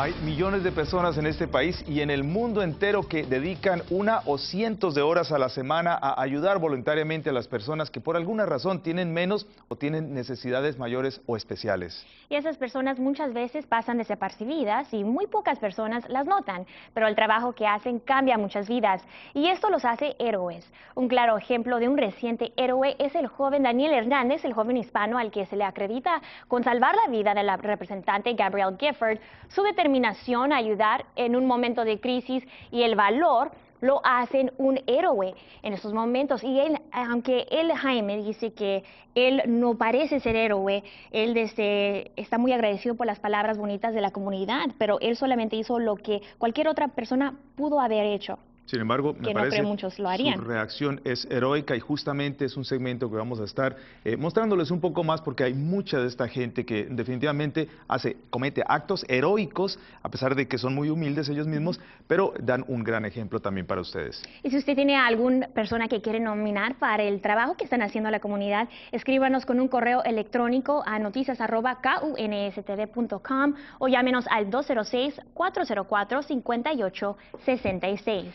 Hay millones de personas en este país y en el mundo entero que dedican una o cientos de horas a la semana a ayudar voluntariamente a las personas que por alguna razón tienen menos o tienen necesidades mayores o especiales. Y esas personas muchas veces pasan desapercibidas y muy pocas personas las notan, pero el trabajo que hacen cambia muchas vidas y esto los hace héroes. Un claro ejemplo de un reciente héroe es el joven Daniel Hernández, el joven hispano al que se le acredita con salvar la vida de la representante Gabrielle Gifford. Su determinación determinación a ayudar en un momento de crisis y el valor lo hacen un héroe en esos momentos. Y él, aunque EL Jaime, dice que él no parece ser héroe, él desde, está muy agradecido por las palabras bonitas de la comunidad, pero él solamente hizo lo que cualquier otra persona pudo haber hecho. Sin embargo, me parece que su reacción es heroica y justamente es un segmento que vamos a estar eh, mostrándoles un poco más porque hay mucha de esta gente que definitivamente hace, comete actos heroicos, a pesar de que son muy humildes ellos mismos, pero dan un gran ejemplo también para ustedes. Y si usted tiene alguna persona que quiere nominar para el trabajo que están haciendo la comunidad, escríbanos con un correo electrónico a noticias.kunstv.com o llámenos al 206-404-5866.